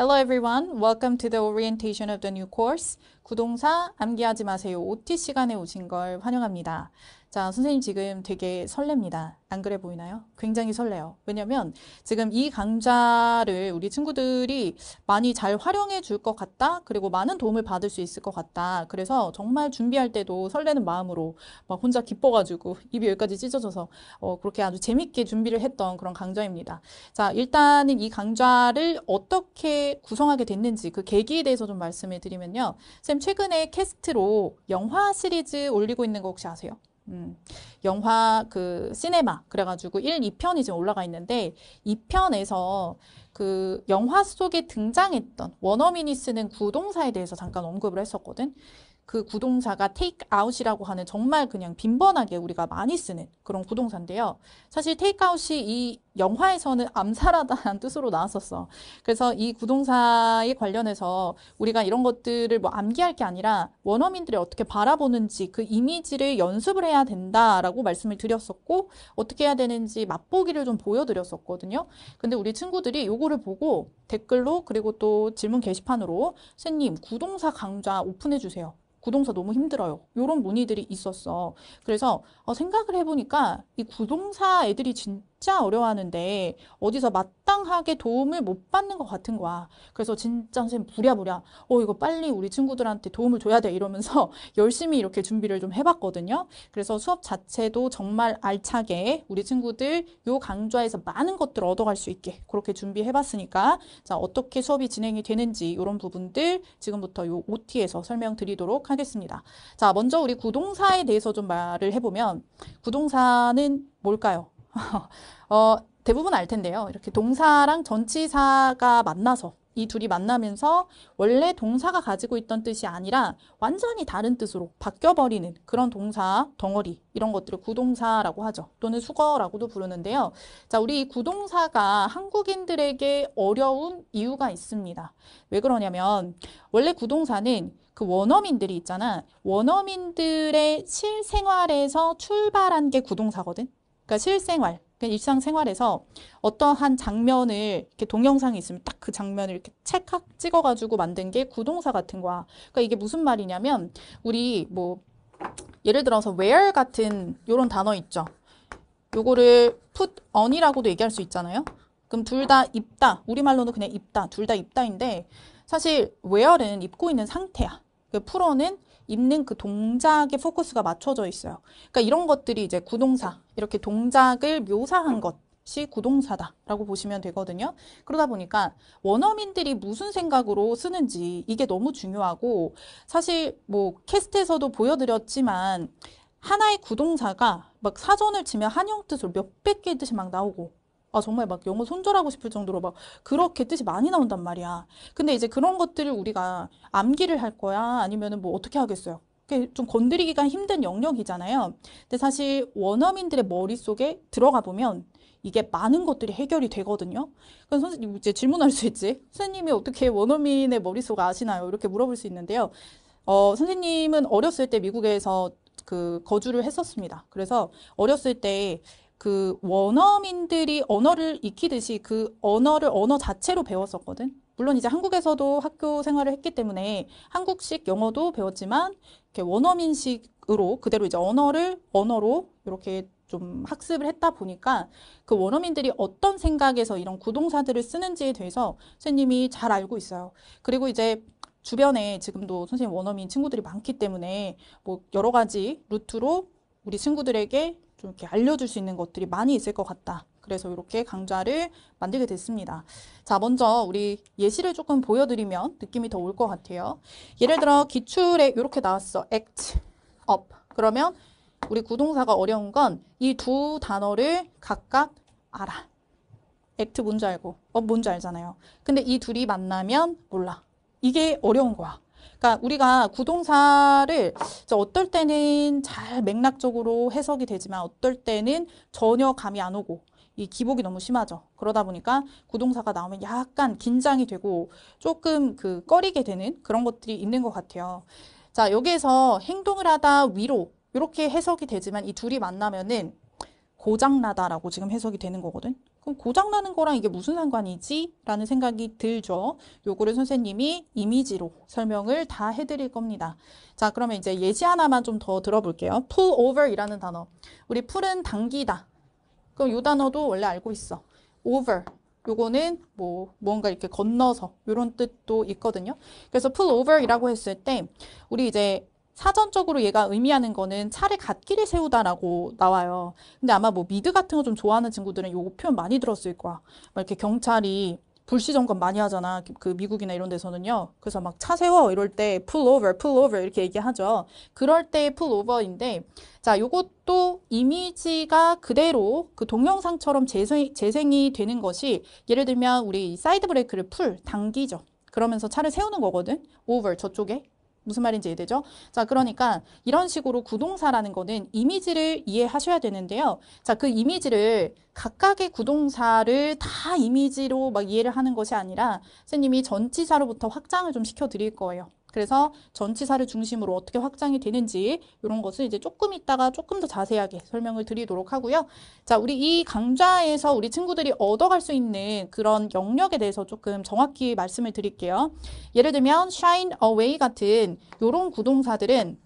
Hello everyone. Welcome to the orientation of the new course. 구동사 암기하지 마세요. OT 시간에 오신 걸 환영합니다. 자, 선생님 지금 되게 설렙니다. 안 그래 보이나요? 굉장히 설레요. 왜냐면 지금 이 강좌를 우리 친구들이 많이 잘 활용해 줄 것 같다. 그리고 많은 도움을 받을 수 있을 것 같다. 그래서 정말 준비할 때도 설레는 마음으로 막 혼자 기뻐가지고 입이 여기까지 찢어져서 어, 그렇게 아주 재밌게 준비를 했던 그런 강좌입니다. 자, 일단은 이 강좌를 어떻게 구성하게 됐는지 그 계기에 대해서 좀 말씀을 드리면요. 쌤 최근에 캐스트로 영화 시리즈 올리고 있는 거 혹시 아세요? 음, 영화 그 시네마 그래가지고 1, 2편이 지금 올라가 있는데 2편에서 그 영화 속에 등장했던 원어민이 쓰는 구동사에 대해서 잠깐 언급을 했었거든. 그 구동사가 take out이라고 하는 정말 그냥 빈번하게 우리가 많이 쓰는 그런 구동사인데요. 사실 take out이 이 영화에서는 암살하다라는 뜻으로 나왔었어. 그래서 이 구동사에 관련해서 우리가 이런 것들을 뭐 암기할 게 아니라 원어민들이 어떻게 바라보는지 그 이미지를 연습을 해야 된다라고 말씀을 드렸었고 어떻게 해야 되는지 맛보기를 좀 보여드렸었거든요. 근데 우리 친구들이 요거를 보고 댓글로 그리고 또 질문 게시판으로 선생님 구동사 강좌 오픈해 주세요. 구동사 너무 힘들어요. 이런 문의들이 있었어. 그래서 어, 생각을 해보니까 이 구동사 애들이 진짜 어려워하는 있는데 어디서 마땅하게 도움을 못 받는 것 같은 거야. 그래서 진짜 선생님 부랴부랴 어 이거 빨리 우리 친구들한테 도움을 줘야 돼 이러면서 열심히 이렇게 준비를 좀 해봤거든요. 그래서 수업 자체도 정말 알차게 우리 친구들 요 강좌에서 많은 것들을 얻어갈 수 있게 그렇게 준비해봤으니까 자 어떻게 수업이 진행이 되는지 이런 부분들 지금부터 요 OT에서 설명드리도록 하겠습니다. 자 먼저 우리 구동사에 대해서 좀 말을 해보면 구동사는 뭘까요? 어, 대부분 알 텐데요. 이렇게 동사랑 전치사가 만나서 이 둘이 만나면서 원래 동사가 가지고 있던 뜻이 아니라 완전히 다른 뜻으로 바뀌어버리는 그런 동사, 덩어리 이런 것들을 구동사라고 하죠. 또는 수거라고도 부르는데요. 자, 우리 이 구동사가 한국인들에게 어려운 이유가 있습니다. 왜 그러냐면 원래 구동사는 그 원어민들이 있잖아. 원어민들의 실생활에서 출발한 게 구동사거든. 그러니까 실생활, 일상생활에서 어떠한 장면을 이렇게 동영상이 있으면 딱 그 장면을 이렇게 찰칵 찍어가지고 만든 게 구동사 같은 거야. 그러니까 이게 무슨 말이냐면 우리 뭐 예를 들어서 where 같은 이런 단어 있죠. 요거를 put on이라고도 얘기할 수 있잖아요. 그럼 둘 다 입다. 우리말로는 그냥 입다. 둘 다 입다인데 사실 where는 입고 있는 상태야. 그 풀어는 입는 그 동작에 포커스가 맞춰져 있어요. 그러니까 이런 것들이 이제 구동사, 이렇게 동작을 묘사한 것. 이 구동사다라고 보시면 되거든요. 그러다 보니까 원어민들이 무슨 생각으로 쓰는지 이게 너무 중요하고 사실 뭐 캐스트에서도 보여드렸지만 하나의 구동사가 막 사전을 치면 한영 뜻으로 몇백 개의 뜻이 막 나오고 아 정말 막 영어 손절하고 싶을 정도로 막 그렇게 뜻이 많이 나온단 말이야. 근데 이제 그런 것들을 우리가 암기를 할 거야 아니면은 뭐 어떻게 하겠어요? 좀 건드리기가 힘든 영역이잖아요. 근데 사실 원어민들의 머릿속에 들어가 보면 이게 많은 것들이 해결이 되거든요. 그럼 선생님 이제 질문할 수 있지. 선생님이 어떻게 원어민의 머릿속 아시나요? 이렇게 물어볼 수 있는데요. 어, 선생님은 어렸을 때 미국에서 그 거주를 했었습니다. 그래서 어렸을 때그 원어민들이 언어를 익히듯이 그 언어를 언어 자체로 배웠었거든. 물론 이제 한국에서도 학교 생활을 했기 때문에 한국식 영어도 배웠지만 이렇게 원어민식으로 그대로 이제 언어를 언어로 이렇게 좀 학습을 했다 보니까 그 원어민들이 어떤 생각에서 이런 구동사들을 쓰는지에 대해서 선생님이 잘 알고 있어요. 그리고 이제 주변에 지금도 선생님 원어민 친구들이 많기 때문에 뭐 여러 가지 루트로 우리 친구들에게 좀 이렇게 알려줄 수 있는 것들이 많이 있을 것 같다. 그래서 이렇게 강좌를 만들게 됐습니다. 자, 먼저 우리 예시를 조금 보여드리면 느낌이 더 올 것 같아요. 예를 들어 기출에 이렇게 나왔어. act, up. 그러면 우리 구동사가 어려운 건 이 두 단어를 각각 알아. act 뭔지 알고 up 뭔지 알잖아요. 근데 이 둘이 만나면 몰라. 이게 어려운 거야. 그러니까 우리가 구동사를 어떨 때는 잘 맥락적으로 해석이 되지만 어떨 때는 전혀 감이 안 오고 이 기복이 너무 심하죠. 그러다 보니까 구동사가 나오면 약간 긴장이 되고 조금 그 꺼리게 되는 그런 것들이 있는 것 같아요. 자, 여기에서 행동을 하다 위로 이렇게 해석이 되지만 이 둘이 만나면은 고장나다라고 지금 해석이 되는 거거든. 그럼 고장나는 거랑 이게 무슨 상관이지? 라는 생각이 들죠. 요거를 선생님이 이미지로 설명을 다 해드릴 겁니다. 자, 그러면 이제 예시 하나만 좀 더 들어볼게요. pull over 이라는 단어. 우리 풀은 당기다. 그럼 요 단어도 원래 알고 있어. over. 요거는 뭐 뭔가 이렇게 건너서 요런 뜻도 있거든요. 그래서 pull over이라고 했을 때 우리 이제 사전적으로 얘가 의미하는 거는 차를 갓길이 세우다라고 나와요. 근데 아마 뭐 미드 같은 거 좀 좋아하는 친구들은 요 표현 많이 들었을 거야. 막 이렇게 경찰이 불시 점검 많이 하잖아. 그, 그 미국이나 이런 데서는요. 그래서 막 차 세워 이럴 때 pull over, pull over 이렇게 얘기하죠. 그럴 때 pull over인데 자, 요것도 이미지가 그대로 그 동영상처럼 재생, 재생이 되는 것이 예를 들면 우리 사이드 브레이크를 풀, 당기죠. 그러면서 차를 세우는 거거든. over 저쪽에. 무슨 말인지 이해되죠? 자, 그러니까 이런 식으로 구동사라는 거는 이미지를 이해하셔야 되는데요. 자, 그 이미지를 각각의 구동사를 다 이미지로 막 이해를 하는 것이 아니라 선생님이 전치사로부터 확장을 좀 시켜드릴 거예요. 그래서 전치사를 중심으로 어떻게 확장이 되는지 이런 것을 이제 조금 있다가 조금 더 자세하게 설명을 드리도록 하고요. 자, 우리 이 강좌에서 우리 친구들이 얻어갈 수 있는 그런 영역에 대해서 조금 정확히 말씀을 드릴게요. 예를 들면 shine away 같은 이런 구동사들은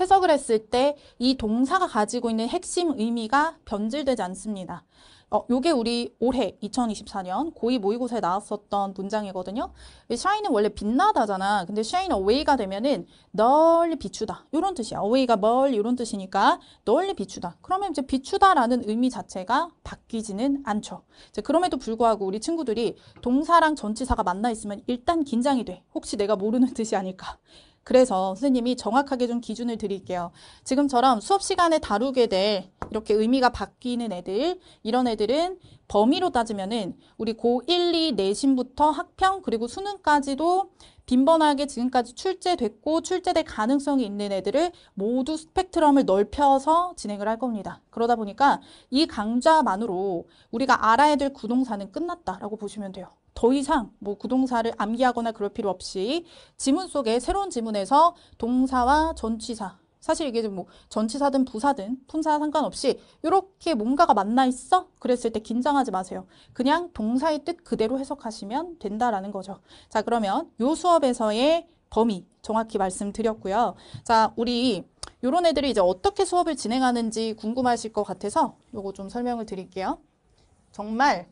해석을 했을 때 이 동사가 가지고 있는 핵심 의미가 변질되지 않습니다. 어, 요게 우리 올해 2024년 고이 모의고사에 나왔었던 문장이거든요. 샤인은 원래 빛나다잖아. 근데 샤인 어웨이가 되면은 널리 비추다. 요런 뜻이야. 어웨이가 멀리 요런 뜻이니까 널리 비추다. 그러면 이제 비추다라는 의미 자체가 바뀌지는 않죠. 이제 그럼에도 불구하고 우리 친구들이 동사랑 전치사가 만나 있으면 일단 긴장이 돼. 혹시 내가 모르는 뜻이 아닐까. 그래서 선생님이 정확하게 좀 기준을 드릴게요. 지금처럼 수업 시간에 다루게 될 이렇게 의미가 바뀌는 애들 이런 애들은 범위로 따지면은 우리 고1, 2 내신부터 학평 그리고 수능까지도 빈번하게 지금까지 출제됐고 출제될 가능성이 있는 애들을 모두 스펙트럼을 넓혀서 진행을 할 겁니다. 그러다 보니까 이 강좌만으로 우리가 알아야 될 구동사는 끝났다라고 보시면 돼요. 더 이상 뭐 구동사를 암기하거나 그럴 필요 없이 지문 속에 새로운 지문에서 동사와 전치사 사실 이게 뭐 전치사든 부사든 품사 상관없이 이렇게 뭔가가 만나 있어? 그랬을 때 긴장하지 마세요. 그냥 동사의 뜻 그대로 해석하시면 된다라는 거죠. 자 그러면 요 수업에서의 범위 정확히 말씀드렸고요. 자 우리 요런 애들이 이제 어떻게 수업을 진행하는지 궁금하실 것 같아서 요거 좀 설명을 드릴게요. 정말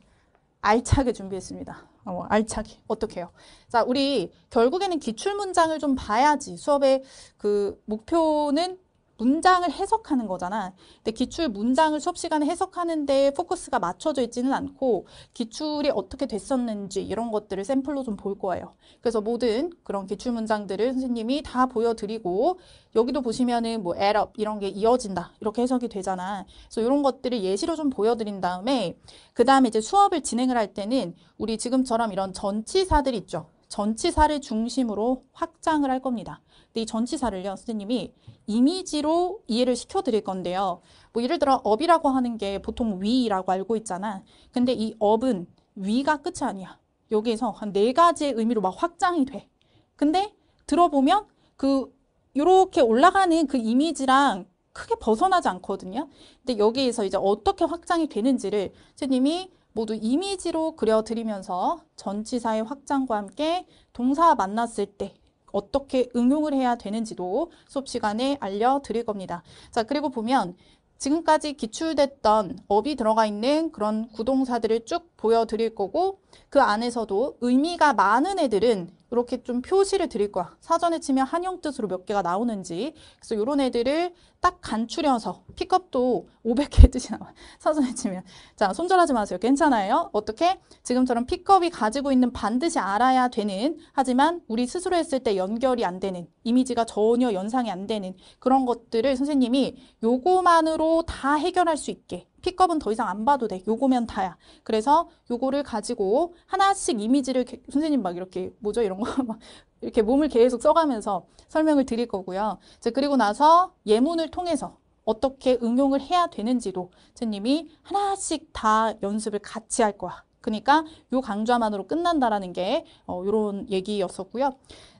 알차게 준비했습니다. 어, 뭐 알차게. 어떡 해요? 자, 우리 결국에는 기출 문장을 좀 봐야지 수업의 그 목표는 문장을 해석하는 거잖아. 근데 기출 문장을 수업 시간에 해석하는데 포커스가 맞춰져 있지는 않고 기출이 어떻게 됐었는지 이런 것들을 샘플로 좀 볼 거예요. 그래서 모든 그런 기출 문장들을 선생님이 다 보여드리고 여기도 보시면은 뭐 add 이런 게 이어진다 이렇게 해석이 되잖아. 그래서 이런 것들을 예시로 좀 보여드린 다음에 그 다음에 이제 수업을 진행을 할 때는 우리 지금처럼 이런 전치사들 있죠. 전치사를 중심으로 확장을 할 겁니다. 근데 네 이 전치사를요, 선생님이 이미지로 이해를 시켜드릴 건데요. 뭐 예를 들어 업이라고 하는 게 보통 위라고 알고 있잖아. 근데 이 업은 위가 끝이 아니야. 여기에서 한 네 가지의 의미로 막 확장이 돼. 근데 들어보면 그이렇게 올라가는 그 이미지랑 크게 벗어나지 않거든요. 근데 여기에서 이제 어떻게 확장이 되는지를 선생님이 모두 이미지로 그려드리면서 전치사의 확장과 함께 동사 만났을 때 어떻게 응용을 해야 되는지도 수업 시간에 알려드릴 겁니다. 자, 그리고 보면 지금까지 기출됐던 업이 들어가 있는 그런 구동사들을 쭉 보여드릴 거고 그 안에서도 의미가 많은 애들은 이렇게 좀 표시를 드릴 거야. 사전에 치면 한영 뜻으로 몇 개가 나오는지. 그래서 이런 애들을 딱 간추려서 픽업도 500개 뜻이 나와 사전에 치면. 자, 손절하지 마세요. 괜찮아요. 어떻게? 지금처럼 픽업이 가지고 있는 반드시 알아야 되는 하지만 우리 스스로 했을 때 연결이 안 되는 이미지가 전혀 연상이 안 되는 그런 것들을 선생님이 요거만으로 다 해결할 수 있게 픽업은더 이상 안 봐도 돼. 요거면 다야. 그래서 요거를 가지고 하나씩 이미지를 선생님 막 이렇게 뭐죠? 이런 거 막 이렇게 몸을 계속 써가면서 설명을 드릴 거고요. 이제 그리고 나서 예문을 통해서 어떻게 응용을 해야 되는지도 선생님이 하나씩 다 연습을 같이 할 거야. 그러니까 요 강좌만으로 끝난다라는 게 어, 요런 얘기였었고요.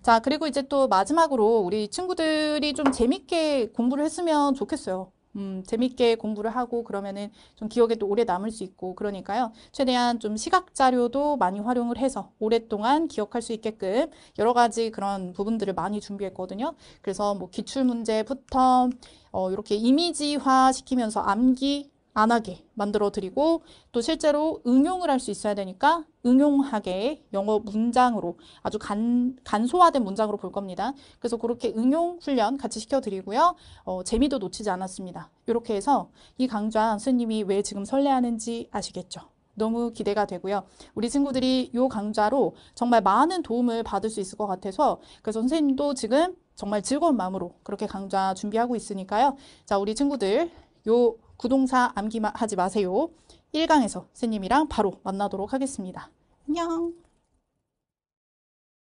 자, 그리고 이제 또 마지막으로 우리 친구들이 좀 재밌게 공부를 했으면 좋겠어요. 음, 재밌게 공부를 하고 그러면은 좀 기억에 또 오래 남을 수 있고 그러니까요. 최대한 좀 시각 자료도 많이 활용을 해서 오랫동안 기억할 수 있게끔 여러 가지 그런 부분들을 많이 준비했거든요. 그래서 뭐 기출 문제부터 어, 이렇게 이미지화 시키면서 암기 안 하게 만들어 드리고 또 실제로 응용을 할 수 있어야 되니까 응용하게 영어 문장으로 아주 간, 간소화된 문장으로 볼 겁니다. 그래서 그렇게 응용 훈련 같이 시켜드리고요. 어, 재미도 놓치지 않았습니다. 이렇게 해서 이 강좌 선생님이왜 지금 설레하는지 아시겠죠? 너무 기대가 되고요. 우리 친구들이 이 강좌로 정말 많은 도움을 받을 수 있을 것 같아서 그래서 선생님도 지금 정말 즐거운 마음으로 그렇게 강좌 준비하고 있으니까요. 자, 우리 친구들 요 구동사 암기하지 마세요. 1강에서 스님이랑 바로 만나도록 하겠습니다. 안녕.